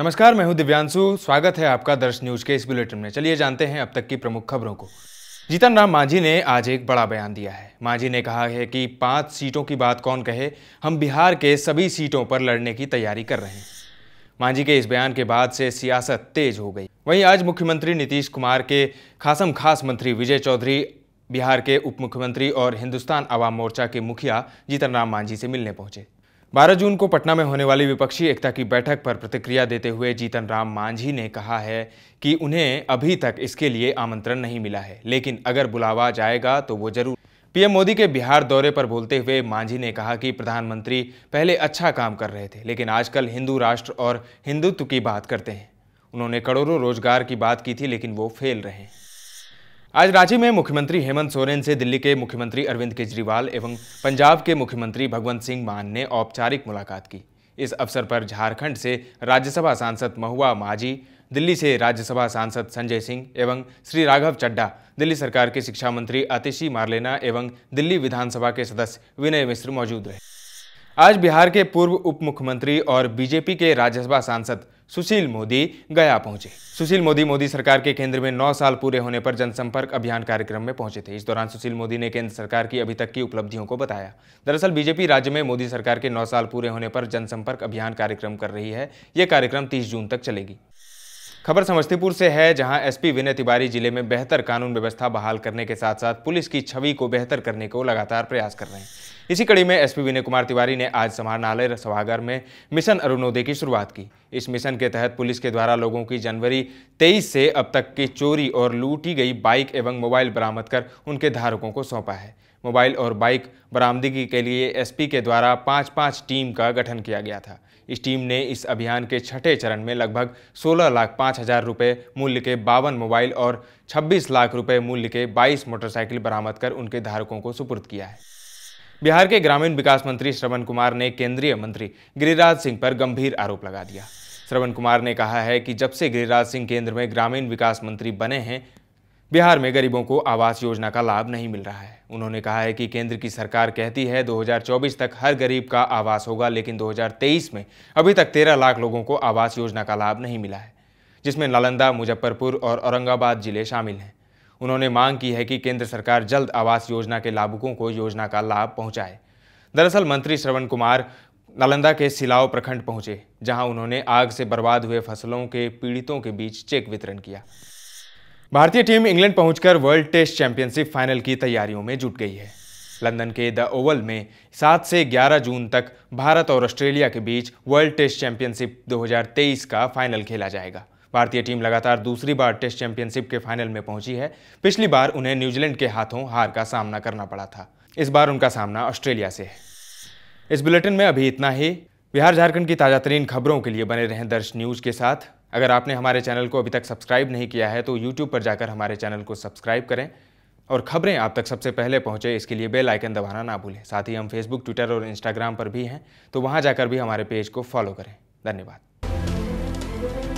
नमस्कार मैं हूं दिव्यांशु स्वागत है आपका दर्श न्यूज के इस बुलेटिन में चलिए जानते हैं अब तक की प्रमुख खबरों को जीतन राम मांझी ने आज एक बड़ा बयान दिया है मांझी ने कहा है कि पांच सीटों की बात कौन कहे हम बिहार के सभी सीटों पर लड़ने की तैयारी कर रहे हैं मांझी के इस बयान के बाद से सियासत तेज हो गई वहीं आज मुख्यमंत्री नीतीश कुमार के खासम खास मंत्री विजय चौधरी बिहार के उप मुख्यमंत्री और हिंदुस्तान आवाम मोर्चा के मुखिया जीतन राम मांझी से मिलने पहुंचे 12 जून को पटना में होने वाली विपक्षी एकता की बैठक पर प्रतिक्रिया देते हुए जीतन राम मांझी ने कहा है कि उन्हें अभी तक इसके लिए आमंत्रण नहीं मिला है लेकिन अगर बुलावा जाएगा तो वो जरूर पीएम मोदी के बिहार दौरे पर बोलते हुए मांझी ने कहा कि प्रधानमंत्री पहले अच्छा काम कर रहे थे लेकिन आजकल हिंदू राष्ट्र और हिंदुत्व की बात करते हैं उन्होंने करोड़ों रोजगार की बात की थी लेकिन वो फेल रहे हैं आज रांची में मुख्यमंत्री हेमंत सोरेन से दिल्ली के मुख्यमंत्री अरविंद केजरीवाल एवं पंजाब के मुख्यमंत्री भगवंत सिंह मान ने औपचारिक मुलाकात की इस अवसर पर झारखंड से राज्यसभा सांसद महुआ माझी दिल्ली से राज्यसभा सांसद संजय सिंह एवं श्री राघव चड्डा दिल्ली सरकार के शिक्षा मंत्री अतिशी मारलेना एवं दिल्ली विधानसभा के सदस्य विनय मिश्र मौजूद रहे आज बिहार के पूर्व उप मुख्यमंत्री और बीजेपी के राज्यसभा सांसद सुशील मोदी गया पहुंचे सुशील मोदी मोदी सरकार के केंद्र में 9 साल पूरे होने पर जनसंपर्क अभियान कार्यक्रम में पहुंचे थे इस दौरान सुशील मोदी ने केंद्र सरकार की अभी तक की उपलब्धियों को बताया दरअसल बीजेपी राज्य में मोदी सरकार के 9 साल पूरे होने पर जनसंपर्क अभियान कार्यक्रम कर रही है ये कार्यक्रम 30 जून तक चलेगी खबर समस्तीपुर से है जहां एसपी विनय तिवारी जिले में बेहतर कानून व्यवस्था बहाल करने के साथ साथ पुलिस की छवि को बेहतर करने को लगातार प्रयास कर रहे हैं इसी कड़ी में एसपी विनय कुमार तिवारी ने आज समाहरणालय सभागार में मिशन अरुणोदय की शुरुआत की इस मिशन के तहत पुलिस के द्वारा लोगों की जनवरी तेईस से अब तक की चोरी और लूटी गई बाइक एवं मोबाइल बरामद कर उनके धारकों को सौंपा है मोबाइल और बाइक बरामदगी के लिए एसपी के द्वारा पाँच पाँच टीम का गठन किया गया था इस टीम ने इस अभियान के छठे चरण में लगभग सोलह लाख पाँच हज़ार रुपये मूल्य के बावन मोबाइल और छब्बीस लाख रुपये मूल्य के बाईस मोटरसाइकिल बरामद कर उनके धारकों को सुपुर्द किया है बिहार के ग्रामीण विकास मंत्री श्रवण कुमार ने केंद्रीय मंत्री गिरिराज सिंह पर गंभीर आरोप लगा दिया श्रवण कुमार ने कहा है कि जब से गिरिराज सिंह केंद्र में ग्रामीण विकास मंत्री बने हैं बिहार में गरीबों को आवास योजना का लाभ नहीं मिल रहा है उन्होंने कहा है कि केंद्र की सरकार कहती है 2024 तक हर गरीब का आवास होगा लेकिन 2023 में अभी तक 13 लाख लोगों को आवास योजना का लाभ नहीं मिला है जिसमें नालंदा मुजफ्फरपुर और औरंगाबाद जिले शामिल हैं उन्होंने मांग की है कि केंद्र सरकार जल्द आवास योजना के लाभुकों को योजना का लाभ पहुँचाए दरअसल मंत्री श्रवण कुमार नालंदा के सिलाव प्रखंड पहुंचे जहां उन्होंने आग से बर्बाद हुए फसलों के पीड़ितों के बीच चेक वितरण किया भारतीय टीम इंग्लैंड पहुंचकर वर्ल्ड टेस्ट चैंपियनशिप फाइनल की तैयारियों में जुट गई है लंदन के द ओवल में 7 से 11 जून तक भारत और ऑस्ट्रेलिया के बीच वर्ल्ड टेस्ट चैंपियनशिप 2023 का फाइनल खेला जाएगा भारतीय टीम लगातार दूसरी बार टेस्ट चैंपियनशिप के फाइनल में पहुंची है पिछली बार उन्हें न्यूजीलैंड के हाथों हार का सामना करना पड़ा था इस बार उनका सामना ऑस्ट्रेलिया से है इस बुलेटिन में अभी इतना ही बिहार झारखंड की ताज़ा तरीन खबरों के लिए बने रहें दर्श न्यूज़ के साथ अगर आपने हमारे चैनल को अभी तक सब्सक्राइब नहीं किया है तो यूट्यूब पर जाकर हमारे चैनल को सब्सक्राइब करें और खबरें आप तक सबसे पहले पहुंचे इसके लिए बेल आइकन दबाना ना भूलें साथ ही हम फेसबुक ट्विटर और इंस्टाग्राम पर भी हैं तो वहां जाकर भी हमारे पेज को फॉलो करें धन्यवाद